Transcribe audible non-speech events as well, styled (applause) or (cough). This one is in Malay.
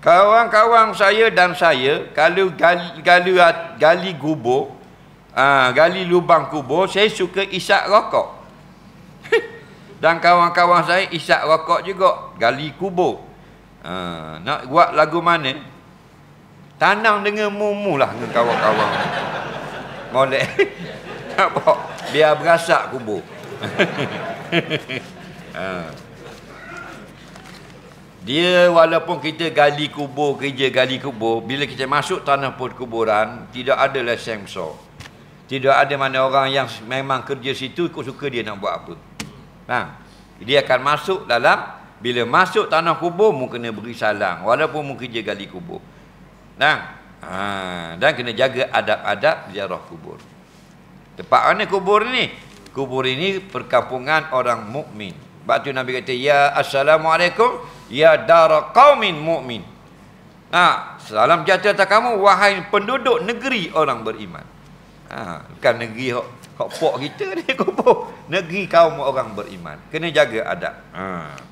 Kawan-kawan saya dan saya kalau gali, gali, gali gubuk, aa, ha, gali lubang kubur, saya suka isak rokok. (laughs) dan kawan-kawan saya isak rokok juga, gali kubur. Aa, ha, nak buat lagu mana? Tanam dengan mumu lah dengan kawan-kawan. Boleh. (laughs) apa? Biar berasak kubur. aa. (laughs) Ha. Dia walaupun kita gali kubur, kerja gali kubur, bila kita masuk tanah kuburan tidak ada lesen besar. Tidak ada mana orang yang memang kerja situ, ikut suka dia nak buat apa. Faham? Dia akan masuk dalam, bila masuk tanah kubur, mu kena beri salam. Walaupun mu kerja gali kubur. Faham? Ha, dan kena jaga adab-adab ziarah kubur. Tempat mana kubur ni? Kubur ini perkampungan orang mukmin. Batu Nabi kata, Ya Assalamualaikum ya dar qaumin mukmin. ha, salam sejahtera atas kamu wahai penduduk negeri orang beriman ha, bukan negeri hok hok pok kita ni (laughs) kubur negeri kaum orang beriman kena jaga adab ha.